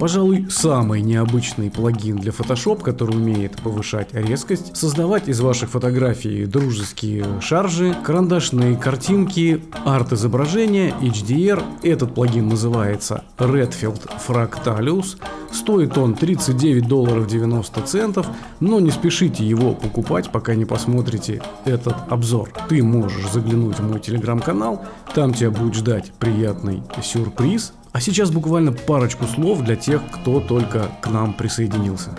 Пожалуй, самый необычный плагин для Photoshop, который умеет повышать резкость, создавать из ваших фотографий дружеские шаржи, карандашные картинки, арт-изображения, HDR. Этот плагин называется Redfield Fractalus. Стоит он 39 долларов 90 центов, но не спешите его покупать, пока не посмотрите этот обзор. Ты можешь заглянуть в мой телеграм-канал, там тебя будет ждать приятный сюрприз – а сейчас буквально парочку слов для тех, кто только к нам присоединился.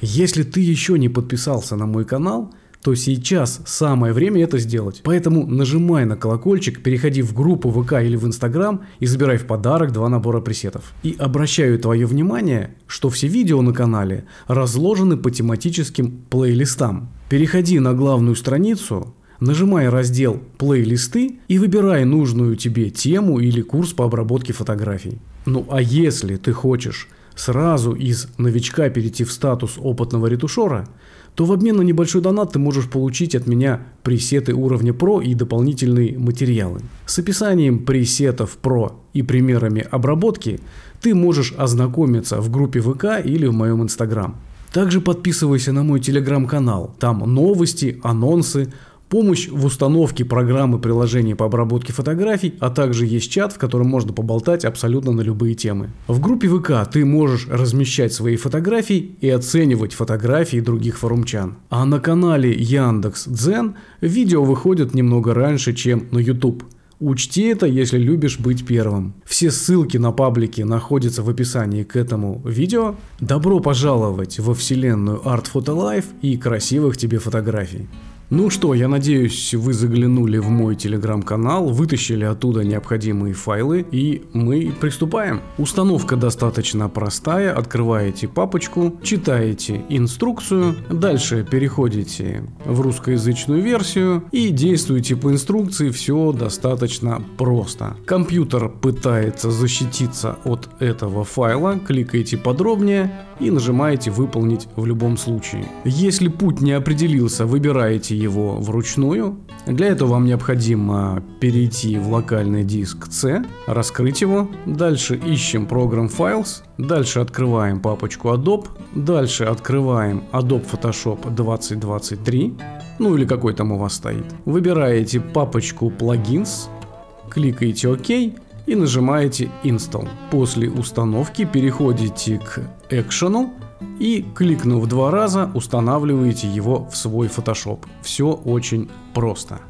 Если ты еще не подписался на мой канал, то сейчас самое время это сделать. Поэтому нажимай на колокольчик, переходи в группу ВК или в Инстаграм и забирай в подарок два набора пресетов. И обращаю твое внимание, что все видео на канале разложены по тематическим плейлистам. Переходи на главную страницу Нажимая раздел «Плейлисты» и выбирая нужную тебе тему или курс по обработке фотографий. Ну а если ты хочешь сразу из новичка перейти в статус опытного ретушера, то в обмен на небольшой донат ты можешь получить от меня пресеты уровня Pro и дополнительные материалы. С описанием пресетов Pro и примерами обработки ты можешь ознакомиться в группе ВК или в моем Инстаграм. Также подписывайся на мой телеграм-канал, там новости, анонсы, Помощь в установке программы приложения по обработке фотографий, а также есть чат, в котором можно поболтать абсолютно на любые темы. В группе ВК ты можешь размещать свои фотографии и оценивать фотографии других форумчан. А на канале Яндекс Дзен видео выходят немного раньше, чем на YouTube. Учти это, если любишь быть первым. Все ссылки на паблики находятся в описании к этому видео. Добро пожаловать во вселенную Art Photo Life и красивых тебе фотографий. Ну что, я надеюсь, вы заглянули в мой телеграм-канал, вытащили оттуда необходимые файлы и мы приступаем. Установка достаточно простая, открываете папочку, читаете инструкцию, дальше переходите в русскоязычную версию и действуете по инструкции, все достаточно просто. Компьютер пытается защититься от этого файла, кликаете подробнее и нажимаете выполнить в любом случае. Если путь не определился, выбираете его вручную. Для этого вам необходимо перейти в локальный диск C, раскрыть его. Дальше ищем программ Files, дальше открываем папочку Adobe, дальше открываем Adobe Photoshop 2023, ну или какой там у вас стоит. Выбираете папочку Plugins, кликаете ОК и нажимаете Install. После установки переходите к Action, и, кликнув два раза, устанавливаете его в свой Photoshop. Все очень просто.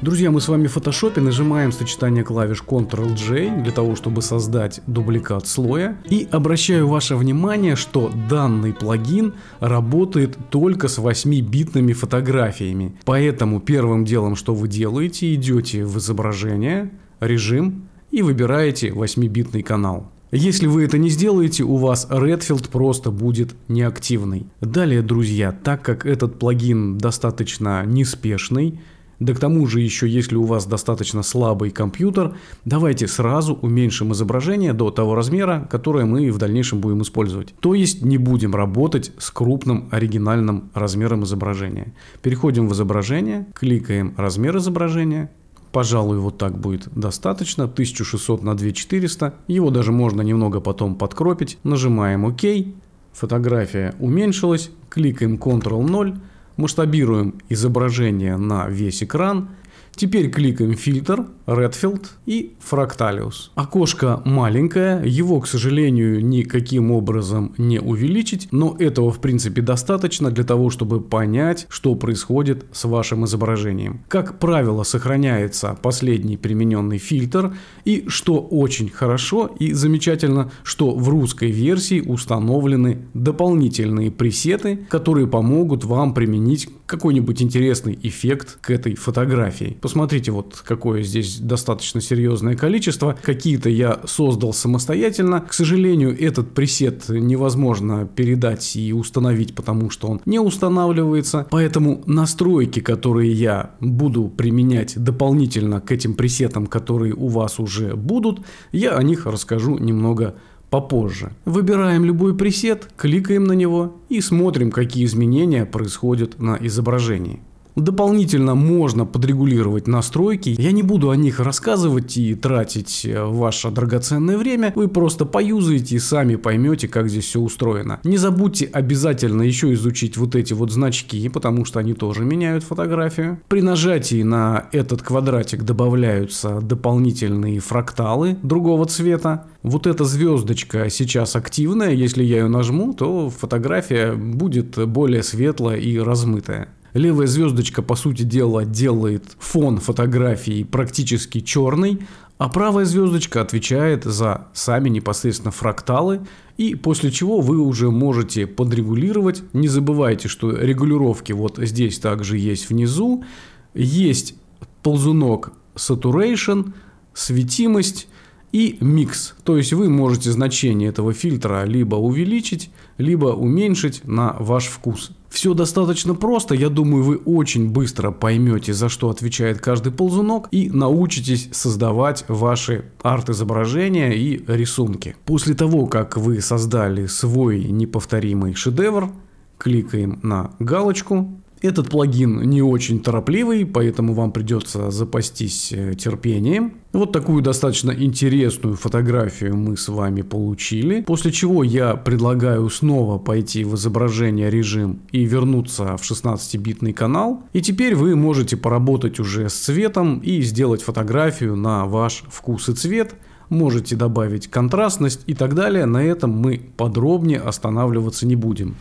Друзья, мы с вами в фотошопе нажимаем сочетание клавиш Ctrl-J для того, чтобы создать дубликат слоя. И обращаю ваше внимание, что данный плагин работает только с 8-битными фотографиями. Поэтому первым делом, что вы делаете, идете в изображение, режим и выбираете 8-битный канал. Если вы это не сделаете, у вас Redfield просто будет неактивный. Далее, друзья, так как этот плагин достаточно неспешный, да к тому же еще, если у вас достаточно слабый компьютер, давайте сразу уменьшим изображение до того размера, которое мы в дальнейшем будем использовать. То есть не будем работать с крупным оригинальным размером изображения. Переходим в изображение, кликаем размер изображения, Пожалуй, вот так будет достаточно. 1600 на 2400. Его даже можно немного потом подкропить. Нажимаем ОК. Фотография уменьшилась. Кликаем Ctrl 0. Масштабируем изображение на весь экран – Теперь кликаем фильтр, Redfield и Fractalius. Окошко маленькое, его, к сожалению, никаким образом не увеличить, но этого в принципе достаточно для того, чтобы понять, что происходит с вашим изображением. Как правило, сохраняется последний примененный фильтр, и что очень хорошо и замечательно, что в русской версии установлены дополнительные пресеты, которые помогут вам применить какой-нибудь интересный эффект к этой фотографии. Посмотрите, вот какое здесь достаточно серьезное количество. Какие-то я создал самостоятельно. К сожалению, этот пресет невозможно передать и установить, потому что он не устанавливается. Поэтому настройки, которые я буду применять дополнительно к этим пресетам, которые у вас уже будут, я о них расскажу немного попозже. Выбираем любой пресет, кликаем на него и смотрим, какие изменения происходят на изображении. Дополнительно можно подрегулировать настройки. Я не буду о них рассказывать и тратить э, ваше драгоценное время. Вы просто поюзаете и сами поймете, как здесь все устроено. Не забудьте обязательно еще изучить вот эти вот значки, потому что они тоже меняют фотографию. При нажатии на этот квадратик добавляются дополнительные фракталы другого цвета. Вот эта звездочка сейчас активная, если я ее нажму, то фотография будет более светлая и размытая. Левая звездочка, по сути дела, делает фон фотографии практически черный, а правая звездочка отвечает за сами непосредственно фракталы, и после чего вы уже можете подрегулировать. Не забывайте, что регулировки вот здесь также есть внизу. Есть ползунок Saturation, светимость, и микс. То есть вы можете значение этого фильтра либо увеличить, либо уменьшить на ваш вкус. Все достаточно просто, я думаю, вы очень быстро поймете, за что отвечает каждый ползунок и научитесь создавать ваши арт-изображения и рисунки. После того, как вы создали свой неповторимый шедевр, кликаем на галочку этот плагин не очень торопливый, поэтому вам придется запастись э, терпением. Вот такую достаточно интересную фотографию мы с вами получили, после чего я предлагаю снова пойти в изображение режим и вернуться в 16-битный канал. И теперь вы можете поработать уже с цветом и сделать фотографию на ваш вкус и цвет. Можете добавить контрастность и так далее. На этом мы подробнее останавливаться не будем.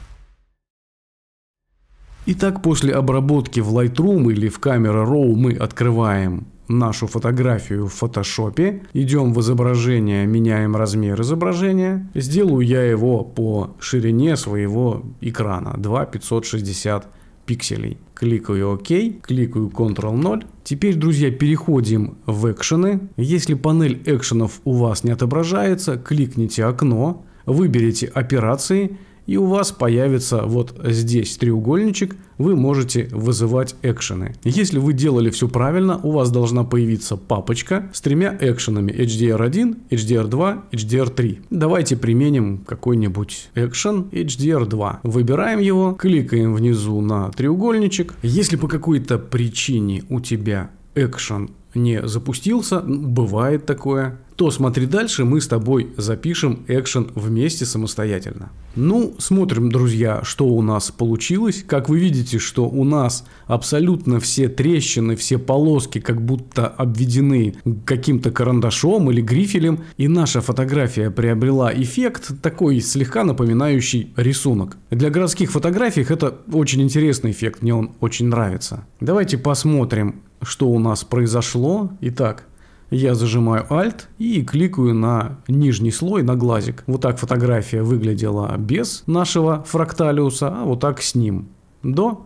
Итак, после обработки в Lightroom или в Camera Raw мы открываем нашу фотографию в фотошопе, идем в изображение, меняем размер изображения. Сделаю я его по ширине своего экрана 2560 пикселей. Кликаю ОК, кликаю Ctrl 0. Теперь, друзья, переходим в экшены. Если панель экшенов у вас не отображается, кликните окно, выберите операции – и у вас появится вот здесь треугольничек, вы можете вызывать экшены. Если вы делали все правильно, у вас должна появиться папочка с тремя экшенами HDR1, HDR2, HDR3. Давайте применим какой-нибудь экшен HDR2. Выбираем его, кликаем внизу на треугольничек. Если по какой-то причине у тебя экшен не запустился, бывает такое, то смотри дальше, мы с тобой запишем экшен вместе самостоятельно. Ну, смотрим, друзья, что у нас получилось. Как вы видите, что у нас абсолютно все трещины, все полоски как будто обведены каким-то карандашом или грифелем, и наша фотография приобрела эффект, такой слегка напоминающий рисунок. Для городских фотографий это очень интересный эффект, мне он очень нравится. Давайте посмотрим, что у нас произошло. Итак, я зажимаю Alt и кликаю на нижний слой, на глазик. Вот так фотография выглядела без нашего фракталиуса, а вот так с ним. До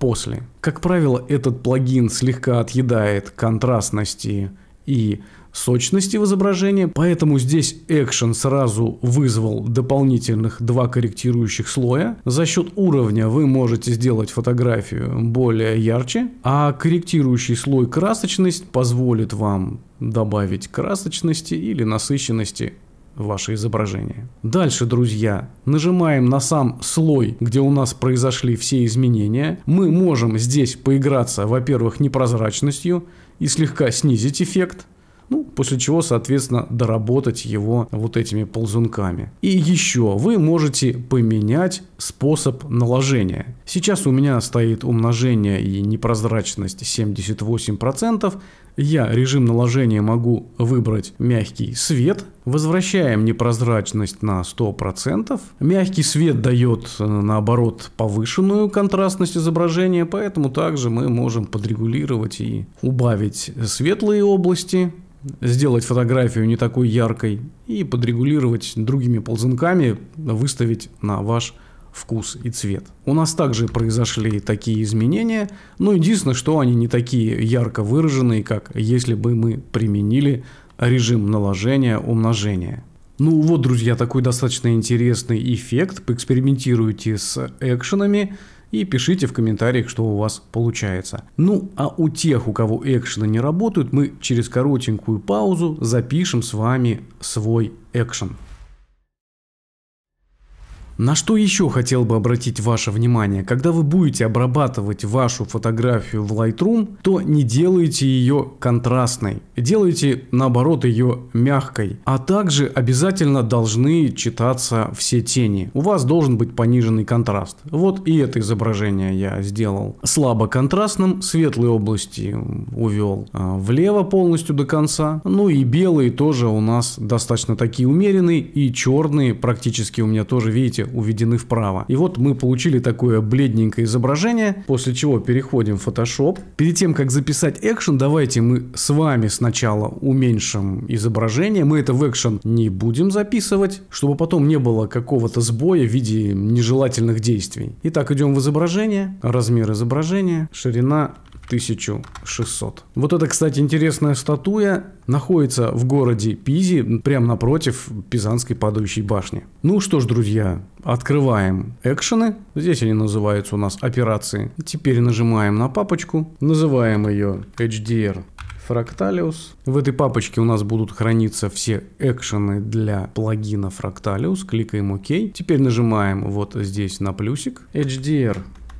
после. Как правило, этот плагин слегка отъедает контрастности и сочности в изображении, поэтому здесь Action сразу вызвал дополнительных два корректирующих слоя. За счет уровня вы можете сделать фотографию более ярче, а корректирующий слой красочность позволит вам добавить красочности или насыщенности ваше изображение. Дальше, друзья, нажимаем на сам слой, где у нас произошли все изменения. Мы можем здесь поиграться, во-первых, непрозрачностью и слегка снизить эффект. Ну, после чего, соответственно, доработать его вот этими ползунками. И еще вы можете поменять способ наложения. Сейчас у меня стоит умножение и непрозрачность 78%. Я режим наложения могу выбрать мягкий свет. Возвращаем непрозрачность на 100%. Мягкий свет дает, э, наоборот, повышенную контрастность изображения, поэтому также мы можем подрегулировать и убавить светлые области, сделать фотографию не такой яркой и подрегулировать другими ползунками, выставить на ваш вкус и цвет. У нас также произошли такие изменения, но единственное, что они не такие ярко выраженные, как если бы мы применили режим наложения умножения. Ну вот, друзья, такой достаточно интересный эффект. Поэкспериментируйте с экшенами и пишите в комментариях, что у вас получается. Ну, а у тех, у кого экшены не работают, мы через коротенькую паузу запишем с вами свой экшен. На что еще хотел бы обратить ваше внимание? Когда вы будете обрабатывать вашу фотографию в Lightroom, то не делайте ее контрастной. Делайте, наоборот, ее мягкой. А также обязательно должны читаться все тени. У вас должен быть пониженный контраст. Вот и это изображение я сделал. Слабо контрастным, светлые области увел а, влево полностью до конца. Ну и белые тоже у нас достаточно такие умеренные. И черные практически у меня тоже, видите, уведены вправо. И вот мы получили такое бледненькое изображение, после чего переходим в Photoshop. Перед тем, как записать экшен, давайте мы с вами сначала уменьшим изображение. Мы это в экшен не будем записывать, чтобы потом не было какого-то сбоя в виде нежелательных действий. Итак, идем в изображение, размер изображения, ширина 1600. Вот это, кстати, интересная статуя. Находится в городе Пизи, прямо напротив Пизанской падающей башни. Ну что ж, друзья, открываем экшены. Здесь они называются у нас операции. Теперь нажимаем на папочку. Называем ее HDR Fractalius. В этой папочке у нас будут храниться все экшены для плагина Fractalius. Кликаем ОК. Теперь нажимаем вот здесь на плюсик. HDR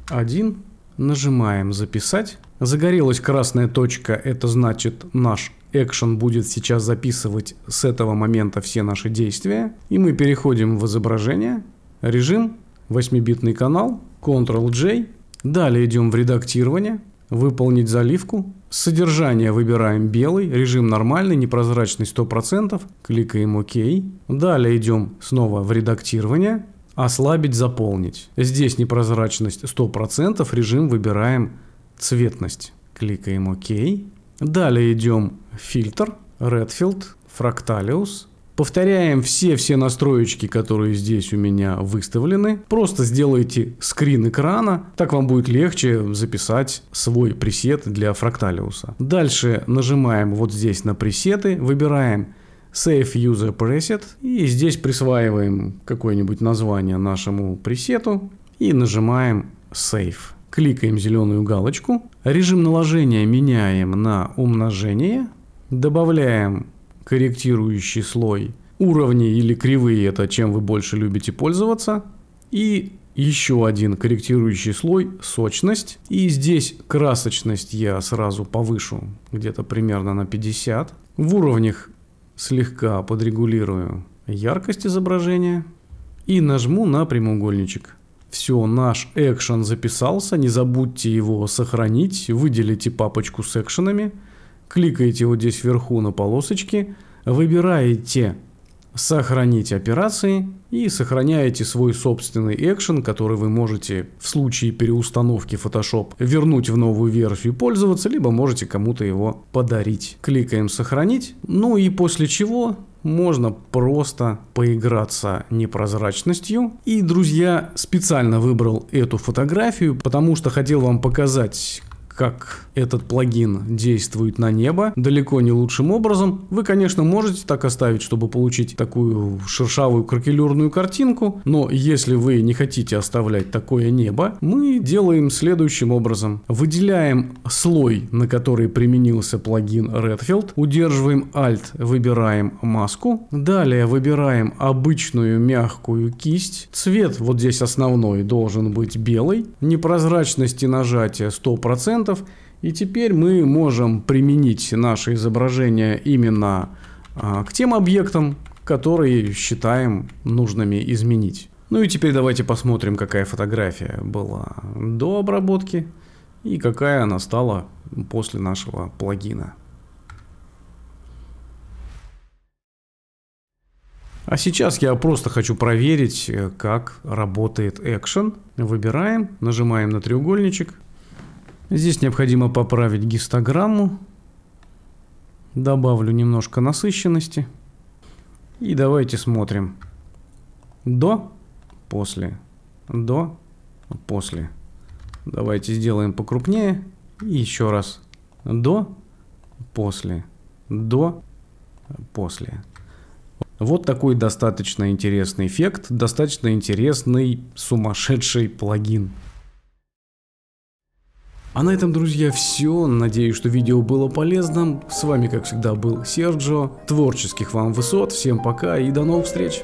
1. Нажимаем записать. Загорелась красная точка, это значит наш экшен будет сейчас записывать с этого момента все наши действия. И мы переходим в изображение, режим, 8-битный канал, Ctrl-J. Далее идем в редактирование, выполнить заливку. Содержание выбираем белый, режим нормальный, непрозрачный 100%, кликаем ОК. Далее идем снова в редактирование, ослабить, заполнить. Здесь непрозрачность 100%, режим выбираем цветность. Кликаем ОК. Далее идем фильтр, Redfield, Fractalius. Повторяем все-все настроечки, которые здесь у меня выставлены. Просто сделайте скрин экрана, так вам будет легче записать свой пресет для Fractalius. Дальше нажимаем вот здесь на пресеты, выбираем Save User Preset и здесь присваиваем какое-нибудь название нашему пресету и нажимаем Save кликаем зеленую галочку, режим наложения меняем на умножение, добавляем корректирующий слой уровни или кривые, это чем вы больше любите пользоваться, и еще один корректирующий слой сочность. И здесь красочность я сразу повышу где-то примерно на 50. В уровнях слегка подрегулирую яркость изображения и нажму на прямоугольничек. Все, наш экшен записался, не забудьте его сохранить, выделите папочку с экшенами, кликаете вот здесь вверху на полосочке, выбираете «Сохранить операции» и сохраняете свой собственный экшен, который вы можете в случае переустановки Photoshop вернуть в новую версию и пользоваться, либо можете кому-то его подарить. Кликаем «Сохранить», ну и после чего можно просто поиграться непрозрачностью. И, друзья, специально выбрал эту фотографию, потому что хотел вам показать, как этот плагин действует на небо, далеко не лучшим образом. Вы, конечно, можете так оставить, чтобы получить такую шершавую кракелюрную картинку, но если вы не хотите оставлять такое небо, мы делаем следующим образом. Выделяем слой, на который применился плагин Redfield, удерживаем Alt, выбираем маску, далее выбираем обычную мягкую кисть, цвет вот здесь основной должен быть белый, непрозрачности нажатия 100%, элементов. И теперь мы можем применить наше изображение именно а, к тем объектам, которые считаем нужными изменить. Ну и теперь давайте посмотрим, какая фотография была до обработки и какая она стала после нашего плагина. А сейчас я просто хочу проверить, э, как работает экшен. Выбираем, нажимаем на треугольничек, Здесь необходимо поправить гистограмму. Добавлю немножко насыщенности. И давайте смотрим. До, после, до, после. Давайте сделаем покрупнее. И еще раз. До, после, до, после. Вот такой достаточно интересный эффект, достаточно интересный сумасшедший плагин. А на этом, друзья, все. Надеюсь, что видео было полезным. С вами, как всегда, был Серджо. Творческих вам высот. Всем пока и до новых встреч.